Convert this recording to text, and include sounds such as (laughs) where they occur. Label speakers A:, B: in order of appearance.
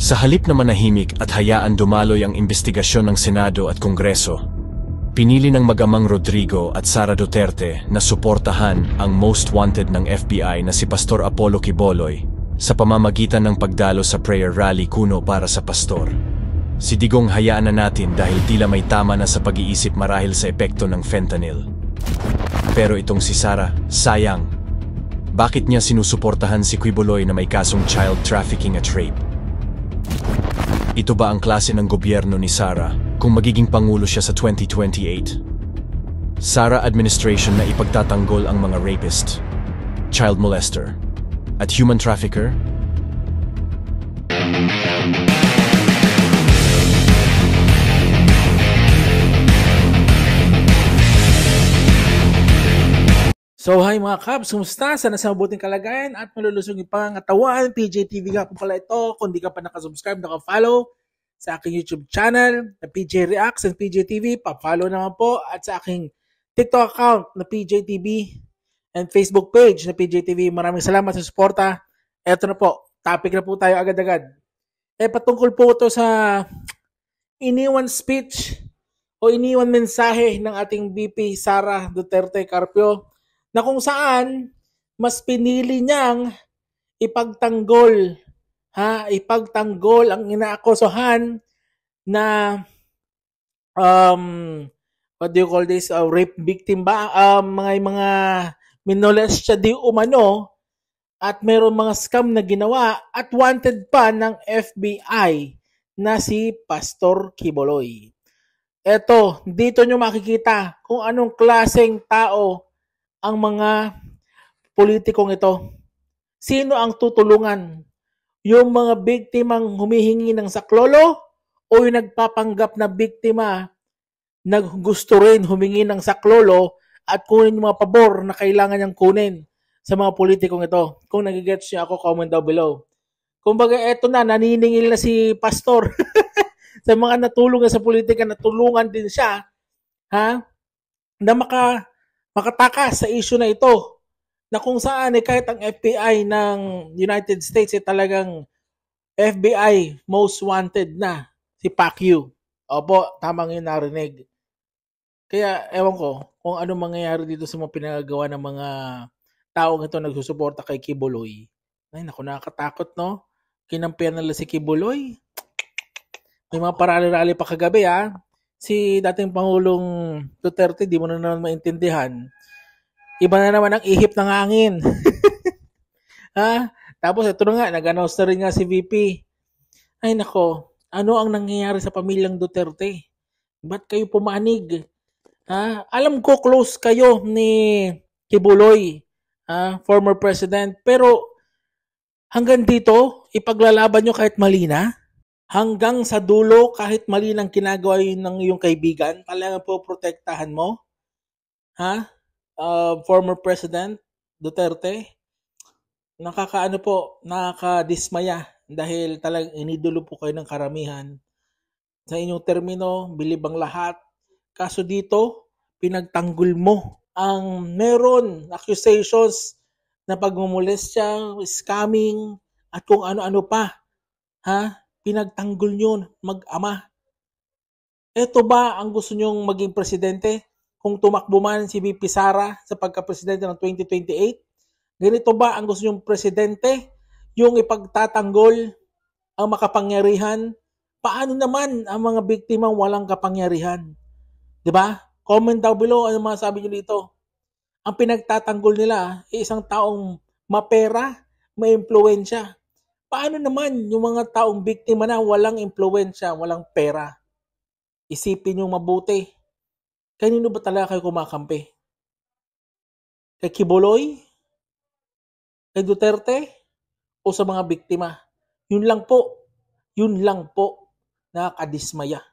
A: Sa halip na manahimik at hayaan dumaloy ang investigasyon ng Senado at Kongreso, pinili ng magamang Rodrigo at Sara Duterte na suportahan ang most wanted ng FBI na si Pastor Apollo Kiboloy sa pamamagitan ng pagdalo sa prayer rally kuno para sa pastor. Si Digong hayaan na natin dahil tila may tama na sa pag-iisip marahil sa epekto ng fentanyl. Pero itong si Sara, sayang. Bakit niya sinusuportahan si Quiboloy na may kasong child trafficking at rape? Ito ba ang klase ng gobyerno ni Sara kung magiging pangulo siya sa 2028? Sara administration na ipagtatanggol ang mga rapist, child molester, at human trafficker
B: So hi mga Cubs, kumusta? Sana sa mabuting kalagayan at malulusog yung pangangatawan. PJTV TV nga po pala ito. Kung hindi ka pa nakasubscribe, naka-follow sa aking YouTube channel na PJ Reacts and PJ Pa-follow naman po at sa aking TikTok account na PJTV and Facebook page na PJTV. Maraming salamat sa suporta. Ito na po, topic na po tayo agad-agad. Eh patungkol po ito sa iniwan speech o iniwan mensahe ng ating VP Sara Duterte Carpio na kung saan mas pinili niyang ipagtanggol ha ipagtanggol ang inaakusahan na um what do you call this uh, rape victim ba um, mga mga minoles siya di umano at meron mga scam na ginawa at wanted pa ng FBI na si Pastor Kiboloy. Eto, dito nyo makikita kung anong klaseng tao ang mga politikong ito? Sino ang tutulungan? Yung mga biktimang humihingi ng saklolo o yung nagpapanggap na biktima na gusto rin humingi ng saklolo at kunin yung mga pabor na kailangan niyang kunin sa mga politikong ito. Kung nagigets niyo ako, comment down below. Kumbaga, eto na, naniningil na si Pastor (laughs) sa mga natulungan sa politika, natulungan din siya ha, na maka makatakas sa issue na ito na kung saan eh, kahit ang FBI ng United States eh, talagang FBI most wanted na si Pacquiao. Opo, tamang yun narinig. Kaya ewan ko kung ano mangyayari dito sa mga pinagagawa ng mga taong ito nagsusuporta kay Kibuloy. Ay, naku, nakakatakot, no? Kinampiyan nila si Kibuloy. May mga parali pa kagabi, ha? Ah si dating Pangulong Duterte, di mo na naman maintindihan. Iba na naman ang ihip ng hangin. (laughs) ha? Tapos ito na nga, nag-announce na rin nga si VP. Ay nako, ano ang nangyayari sa pamilyang Duterte? Ba't kayo pumanig? Ha? Alam ko close kayo ni Kibuloy, ha? former president. Pero hanggang dito, ipaglalaban nyo kahit mali na? hanggang sa dulo kahit mali lang ginagawa yun ng iyong kaibigan, talaga po protektahan mo? Ha? Uh, former President Duterte? Nakakaano po, nakakadismaya dahil talagang inidulo po kayo ng karamihan. Sa inyong termino, bilibang lahat. Kaso dito, pinagtanggol mo ang meron accusations na pagmumulis pagmumulestya, scamming, at kung ano-ano pa. Ha? Pinagtanggol yun, mag-ama. Ito ba ang gusto nyong maging presidente? Kung tumakbo man si VP Sara sa pagka-presidente ng 2028? Ganito ba ang gusto nyong presidente? Yung ipagtatanggol ang makapangyarihan? Paano naman ang mga biktimang walang kapangyarihan? 'Di ba? Comment down below ano masabi niyo dito. Ang pinagtatanggol nila ay eh, isang taong mapera, may impluwensya. Paano naman yung mga taong biktima na walang impluensya, walang pera? Isipin yung mabuti. Kanino ba talaga kayo kumakampi? Kay Kiboloy? Kay Duterte? O sa mga biktima? Yun lang po.
A: Yun lang po. Nakakadismaya.